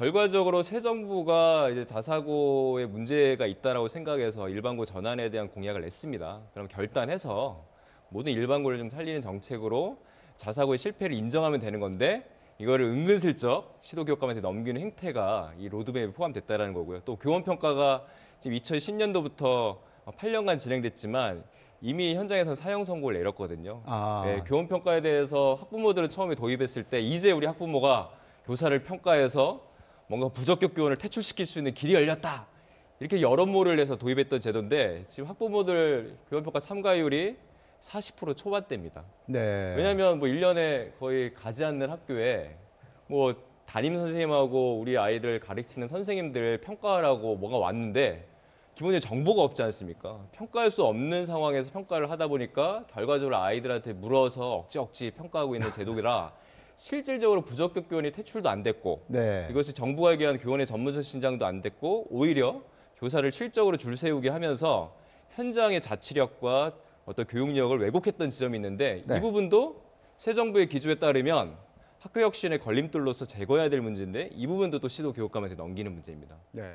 결과적으로 새 정부가 이제 자사고에 문제가 있다라고 생각해서 일반고 전환에 대한 공약을 냈습니다. 그럼 결단해서 모든 일반고를 좀 살리는 정책으로 자사고의 실패를 인정하면 되는 건데 이거를 은근슬쩍 시도교육감한테 넘기는 행태가 이 로드맵에 포함됐다는 라 거고요. 또 교원평가가 지금 2010년도부터 8년간 진행됐지만 이미 현장에서 사형 선고를 내렸거든요. 아. 네, 교원평가에 대해서 학부모들은 처음에 도입했을 때 이제 우리 학부모가 교사를 평가해서 뭔가 부적격 교원을 퇴출시킬 수 있는 길이 열렸다. 이렇게 여론모를 내서 도입했던 제도인데 지금 학부모들 교원평가 참가율이 40% 초반대입니다. 네. 왜냐하면 뭐 1년에 거의 가지 않는 학교에 뭐 담임 선생님하고 우리 아이들 가르치는 선생님들 평가하라고 뭐가 왔는데 기본적인 정보가 없지 않습니까? 평가할 수 없는 상황에서 평가를 하다 보니까 결과적으로 아이들한테 물어서 억지 억지 평가하고 있는 제도라 실질적으로 부적격 교원이 퇴출도 안 됐고 네. 이것이 정부가 얘기한 교원의 전문성 신장도 안 됐고 오히려 교사를 실적으로 줄 세우게 하면서 현장의 자치력과 어떤 교육력을 왜곡했던 지점이 있는데 네. 이 부분도 새 정부의 기조에 따르면 학교 혁신의 걸림돌로서 제거해야 될 문제인데 이 부분도 또 시도 교육감한테 넘기는 문제입니다. 네.